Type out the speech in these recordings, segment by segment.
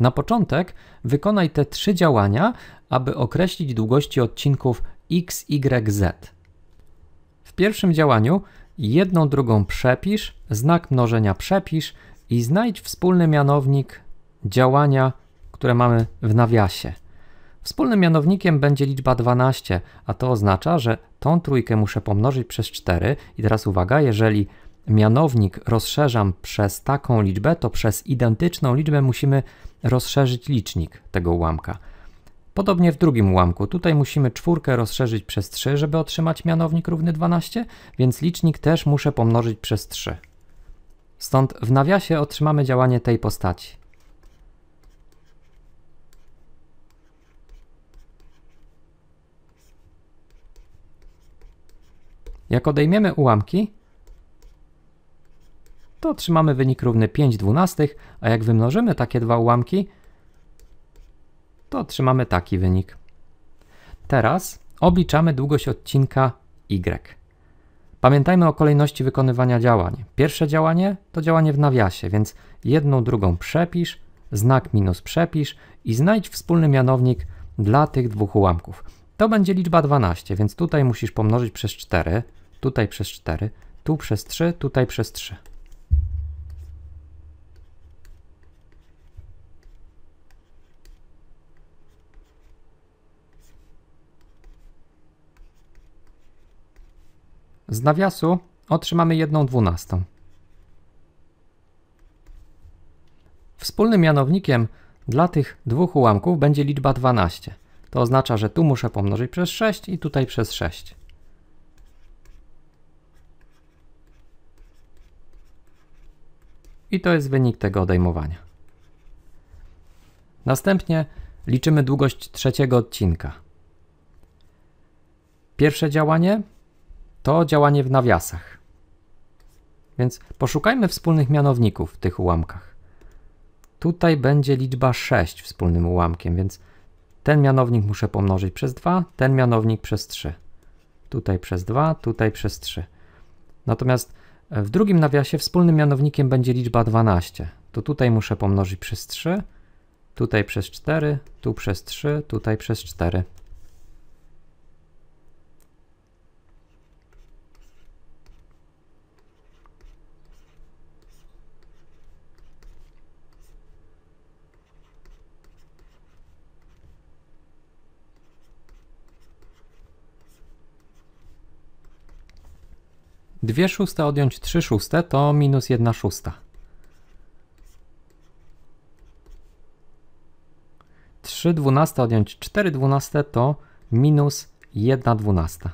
Na początek wykonaj te trzy działania, aby określić długości odcinków x, y, z. W pierwszym działaniu jedną drugą przepisz, znak mnożenia przepisz i znajdź wspólny mianownik działania, które mamy w nawiasie. Wspólnym mianownikiem będzie liczba 12, a to oznacza, że tą trójkę muszę pomnożyć przez 4 i teraz uwaga, jeżeli mianownik rozszerzam przez taką liczbę, to przez identyczną liczbę musimy rozszerzyć licznik tego ułamka. Podobnie w drugim ułamku. Tutaj musimy czwórkę rozszerzyć przez 3, żeby otrzymać mianownik równy 12, więc licznik też muszę pomnożyć przez 3. Stąd w nawiasie otrzymamy działanie tej postaci. Jak odejmiemy ułamki, to otrzymamy wynik równy 5 dwunastych, a jak wymnożymy takie dwa ułamki, to otrzymamy taki wynik. Teraz obliczamy długość odcinka y. Pamiętajmy o kolejności wykonywania działań. Pierwsze działanie to działanie w nawiasie, więc jedną drugą przepisz, znak minus przepisz i znajdź wspólny mianownik dla tych dwóch ułamków. To będzie liczba 12, więc tutaj musisz pomnożyć przez 4, tutaj przez 4, tu przez 3, tutaj przez 3. z nawiasu otrzymamy 1 dwunastą. Wspólnym mianownikiem dla tych dwóch ułamków będzie liczba 12. To oznacza, że tu muszę pomnożyć przez 6 i tutaj przez 6. I to jest wynik tego odejmowania. Następnie liczymy długość trzeciego odcinka. Pierwsze działanie to działanie w nawiasach. Więc poszukajmy wspólnych mianowników w tych ułamkach. Tutaj będzie liczba 6 wspólnym ułamkiem, więc ten mianownik muszę pomnożyć przez 2, ten mianownik przez 3. Tutaj przez 2, tutaj przez 3. Natomiast e, w drugim nawiasie wspólnym mianownikiem będzie liczba 12. To tutaj muszę pomnożyć przez 3, tutaj przez 4, tu przez 3, tutaj przez 4. 2 szóste odjąć 3 szóste to minus 1 szósta. 3 dwunaste odjąć 4 dwunaste to minus 1 dwunasta.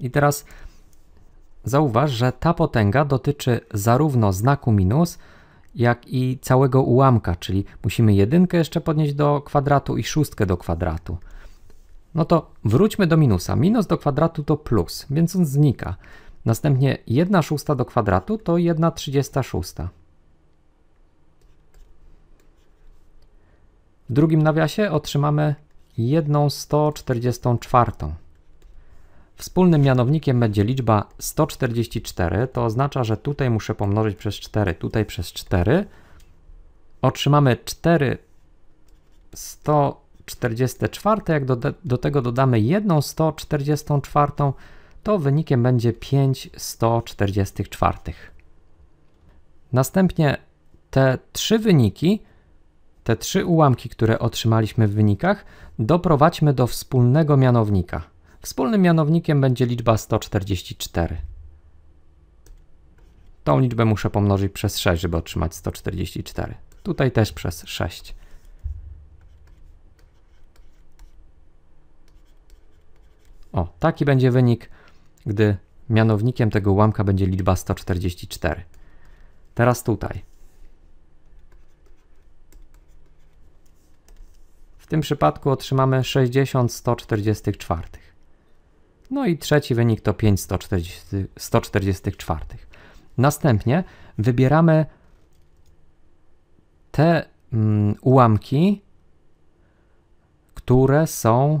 I teraz zauważ, że ta potęga dotyczy zarówno znaku minus, jak i całego ułamka, czyli musimy jedynkę jeszcze podnieść do kwadratu i szóstkę do kwadratu. No to wróćmy do minusa. Minus do kwadratu to plus, więc on znika. Następnie 1 szósta do kwadratu to 1 36. W drugim nawiasie otrzymamy 1 144. Wspólnym mianownikiem będzie liczba 144, to oznacza, że tutaj muszę pomnożyć przez 4, tutaj przez 4. Otrzymamy 4 100 44, jak do, do tego dodamy jedną 144, to wynikiem będzie 5 144. Następnie te trzy wyniki, te trzy ułamki, które otrzymaliśmy w wynikach, doprowadźmy do wspólnego mianownika. Wspólnym mianownikiem będzie liczba 144. Tą liczbę muszę pomnożyć przez 6, żeby otrzymać 144. Tutaj też przez 6. O, taki będzie wynik, gdy mianownikiem tego ułamka będzie liczba 144. Teraz tutaj. W tym przypadku otrzymamy 60 144. No i trzeci wynik to 5 140, 144. Następnie wybieramy te mm, ułamki, które są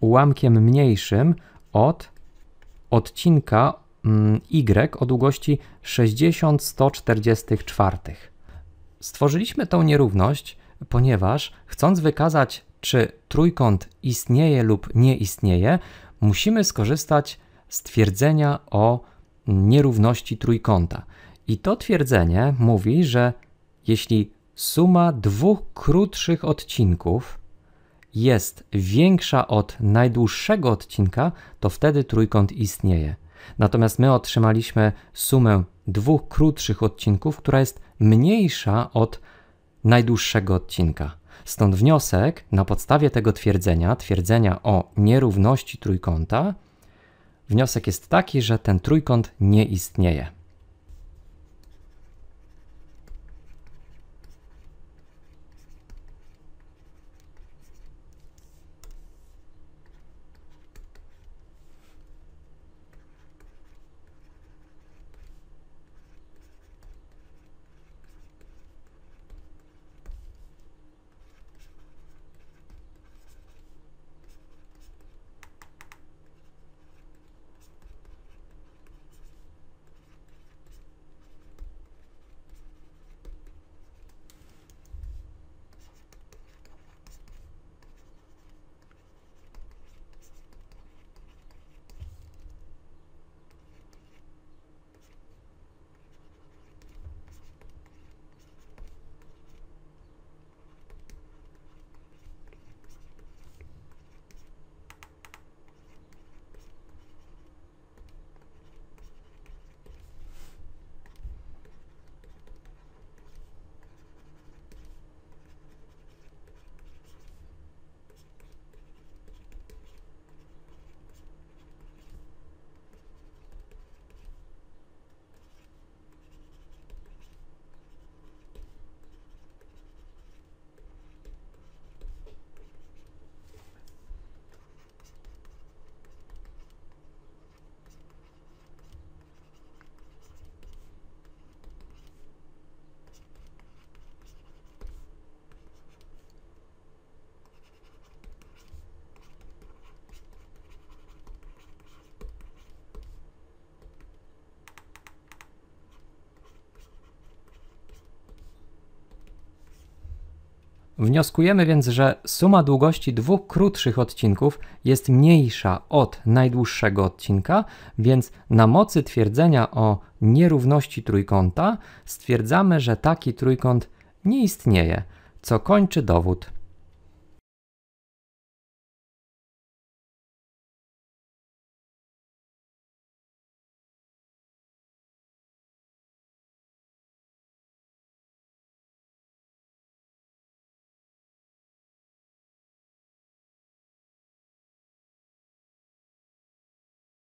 ułamkiem mniejszym od odcinka mm, y o długości 60,144. Stworzyliśmy tą nierówność, ponieważ chcąc wykazać, czy trójkąt istnieje lub nie istnieje, musimy skorzystać z twierdzenia o nierówności trójkąta. I to twierdzenie mówi, że jeśli suma dwóch krótszych odcinków jest większa od najdłuższego odcinka, to wtedy trójkąt istnieje. Natomiast my otrzymaliśmy sumę dwóch krótszych odcinków, która jest mniejsza od najdłuższego odcinka. Stąd wniosek na podstawie tego twierdzenia, twierdzenia o nierówności trójkąta, wniosek jest taki, że ten trójkąt nie istnieje. Wnioskujemy więc, że suma długości dwóch krótszych odcinków jest mniejsza od najdłuższego odcinka, więc na mocy twierdzenia o nierówności trójkąta stwierdzamy, że taki trójkąt nie istnieje, co kończy dowód.